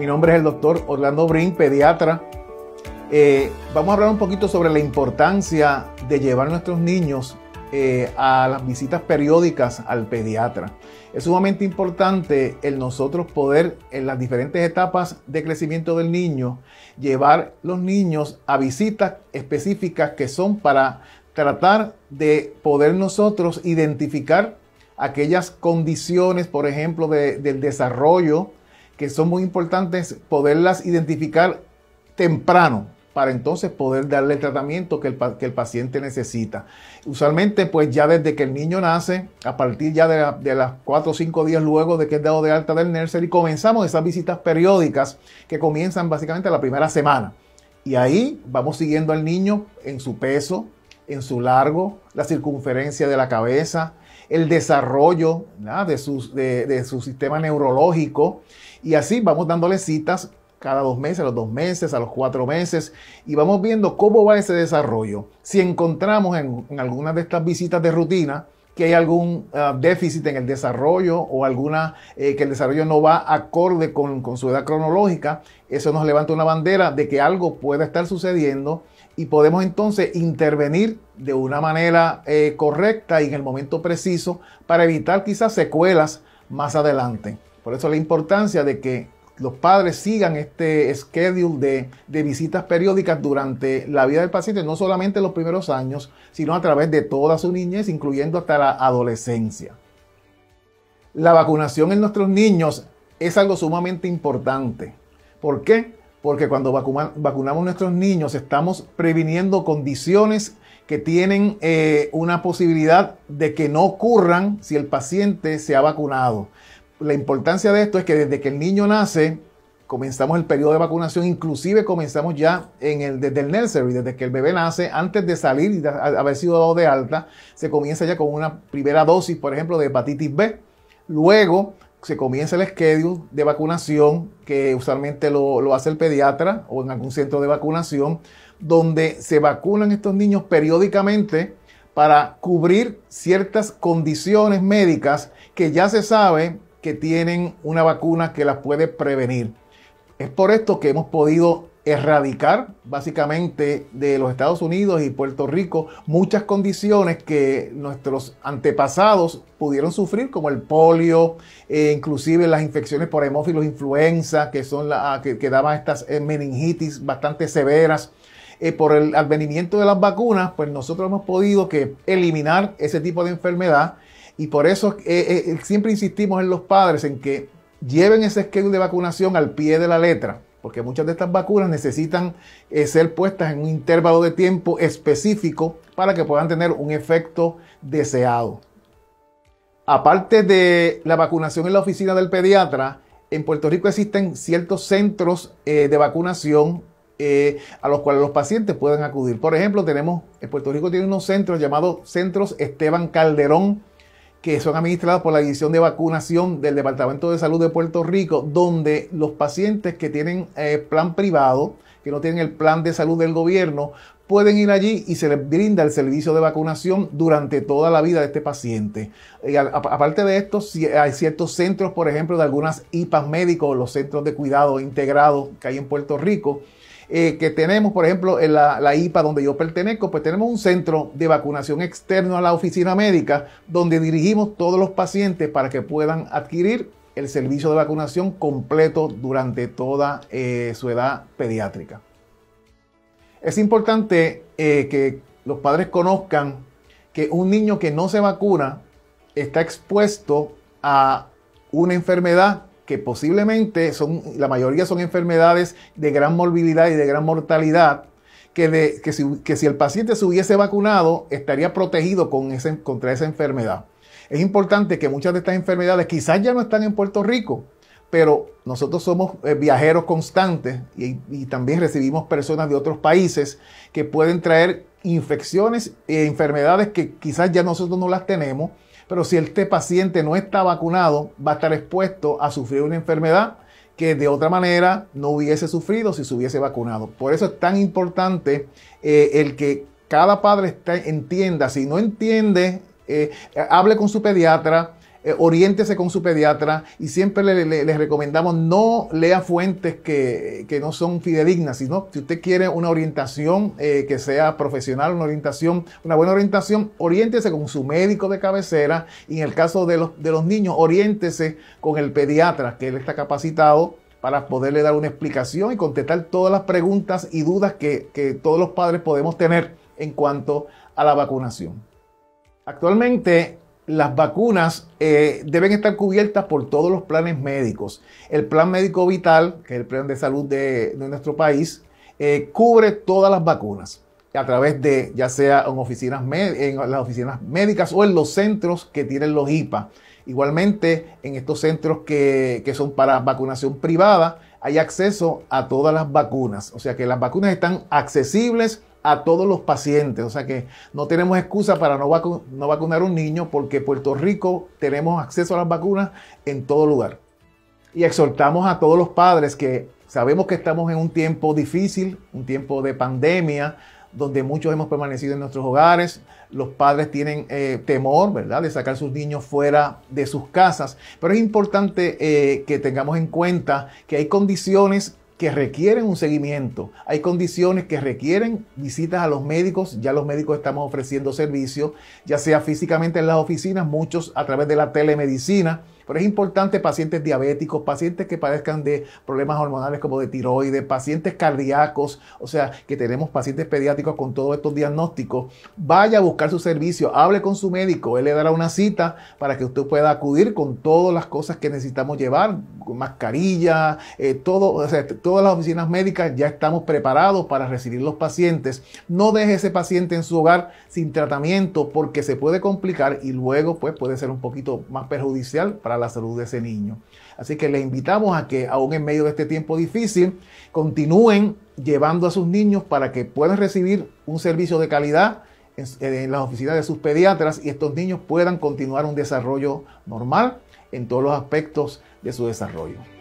Mi nombre es el doctor Orlando Brin, pediatra. Eh, vamos a hablar un poquito sobre la importancia de llevar a nuestros niños eh, a las visitas periódicas al pediatra. Es sumamente importante el nosotros poder, en las diferentes etapas de crecimiento del niño, llevar los niños a visitas específicas que son para tratar de poder nosotros identificar aquellas condiciones, por ejemplo, del desarrollo que son muy importantes poderlas identificar temprano para entonces poder darle el tratamiento que el, paciente necesita. Usualmente, pues ya desde que el niño nace, a partir ya de, de las 4 o 5 días luego de que es dado de alta del nursery, comenzamos esas visitas periódicas que comienzan básicamente la primera semana. Y ahí vamos siguiendo al niño en su peso, en su largo, la circunferencia de la cabeza, el desarrollo de, de, su sistema neurológico. Y así vamos dándole citas cada dos meses, a los dos meses, a los cuatro meses, y vamos viendo cómo va ese desarrollo. Si encontramos en, alguna de estas visitas de rutina que hay algún ah, déficit en el desarrollo o alguna eh, que el desarrollo no va acorde con, con su edad cronológica, eso nos levanta una bandera de que algo puede estar sucediendo y podemos entonces intervenir de una manera eh, correcta y en el momento preciso para evitar quizás secuelas más adelante. Por eso la importancia de que los padres sigan este schedule de, de, visitas periódicas durante la vida del paciente, no solamente en los primeros años, sino a través de toda su niñez, incluyendo hasta la adolescencia. La vacunación en nuestros niños es algo sumamente importante. ¿Por qué? porque cuando vacunamos nuestros niños estamos previniendo condiciones que tienen eh, una posibilidad de que no ocurran si el paciente se ha vacunado. La importancia de esto es que desde que el niño nace, comenzamos el periodo de vacunación, inclusive comenzamos ya desde el nursery, desde que el bebé nace, antes de salir y haber sido dado de alta, se comienza ya con una primera dosis, por ejemplo, de hepatitis B. Luego se comienza el schedule de vacunación, que usualmente lo, hace el pediatra o en algún centro de vacunación, donde se vacunan estos niños periódicamente para cubrir ciertas condiciones médicas que ya se sabe que tienen una vacuna que las puede prevenir. Es por esto que hemos podido erradicar básicamente de los Estados Unidos y Puerto Rico muchas condiciones que nuestros antepasados pudieron sufrir, como el polio, eh, inclusive las infecciones por hemófilos influenza, que, son la, ah, que, daban estas eh, meningitis bastante severas. Eh, por el advenimiento de las vacunas, pues nosotros hemos podido que eliminar ese tipo de enfermedad y por eso siempre insistimos en los padres en que lleven ese esquema de vacunación al pie de la letra porque muchas de estas vacunas necesitan eh, ser puestas en un intervalo de tiempo específico para que puedan tener un efecto deseado. Aparte de la vacunación en la oficina del pediatra, en Puerto Rico existen ciertos centros eh, de vacunación eh, a los cuales los pacientes pueden acudir. Por ejemplo, tenemos, en Puerto Rico tiene unos centros llamados Centros Esteban Calderón que son administradas por la División de Vacunación del Departamento de Salud de Puerto Rico, donde los pacientes que tienen eh, plan privado, que no tienen el plan de salud del gobierno, pueden ir allí y se les brinda el servicio de vacunación durante toda la vida de este paciente. aparte de esto, hay ciertos centros, por ejemplo, de algunas IPAs médicos, los centros de cuidado integrados que hay en Puerto Rico, eh, que tenemos, por ejemplo, en la, IPA donde yo pertenezco, pues tenemos un centro de vacunación externo a la oficina médica donde dirigimos todos los pacientes para que puedan adquirir el servicio de vacunación completo durante toda eh, su edad pediátrica. Es importante eh, que los padres conozcan que un niño que no se vacuna está expuesto a una enfermedad que posiblemente son, la mayoría son enfermedades de gran morbilidad y de gran mortalidad, que, que, si, el paciente se hubiese vacunado, estaría protegido con ese, contra esa enfermedad. Es importante que muchas de estas enfermedades quizás ya no están en Puerto Rico, pero nosotros somos eh, viajeros constantes y, y, también recibimos personas de otros países que pueden traer infecciones e enfermedades que quizás ya nosotros no las tenemos pero si este paciente no está vacunado, va a estar expuesto a sufrir una enfermedad que de otra manera no hubiese sufrido si se hubiese vacunado. Por eso es tan importante eh, el que cada padre entienda, si no entiende, eh, hable con su pediatra, eh, oriéntese con su pediatra y siempre le, les recomendamos no lea fuentes que, no son fidedignas, sino si usted quiere una orientación eh, que sea profesional, una orientación, una buena orientación, oriéntese con su médico de cabecera y en el caso de los, de los niños, oriéntese con el pediatra, que él está capacitado para poderle dar una explicación y contestar todas las preguntas y dudas que, que todos los padres podemos tener en cuanto a la vacunación. Actualmente las vacunas eh, deben estar cubiertas por todos los planes médicos. El plan médico vital, que es el plan de salud de, nuestro país, eh, cubre todas las vacunas a través de, ya sea en, oficinas en las oficinas médicas o en los centros que tienen los IPA. Igualmente, en estos centros que, que son para vacunación privada, hay acceso a todas las vacunas. O sea que las vacunas están accesibles a todos los pacientes. O sea que no tenemos excusa para no, vacunar a un niño porque Puerto Rico tenemos acceso a las vacunas en todo lugar. Y exhortamos a todos los padres que sabemos que estamos en un tiempo difícil, un tiempo de pandemia, donde muchos hemos permanecido en nuestros hogares, los padres tienen eh, temor, ¿verdad?, de sacar sus niños fuera de sus casas. Pero es importante eh, que tengamos en cuenta que hay condiciones que requieren un seguimiento. Hay condiciones que requieren visitas a los médicos. Ya los médicos estamos ofreciendo servicios, ya sea físicamente en las oficinas, muchos a través de la telemedicina pero es importante pacientes diabéticos, pacientes que padezcan de problemas hormonales como de tiroides, pacientes cardíacos, o sea, que tenemos pacientes pediátricos con todos estos diagnósticos. Vaya a buscar su servicio, hable con su médico, él le dará una cita para que usted pueda acudir con todas las cosas que necesitamos llevar, mascarilla, eh, todo, todas las oficinas médicas ya estamos preparados para recibir los pacientes. No deje ese paciente en su hogar sin tratamiento porque se puede complicar y luego pues puede ser un poquito más perjudicial para la salud de ese niño. Así que le invitamos a que, aún en medio de este tiempo difícil, continúen llevando a sus niños para que puedan recibir un servicio de calidad en las oficinas de sus pediatras y estos niños puedan continuar un desarrollo normal en todos los aspectos de su desarrollo.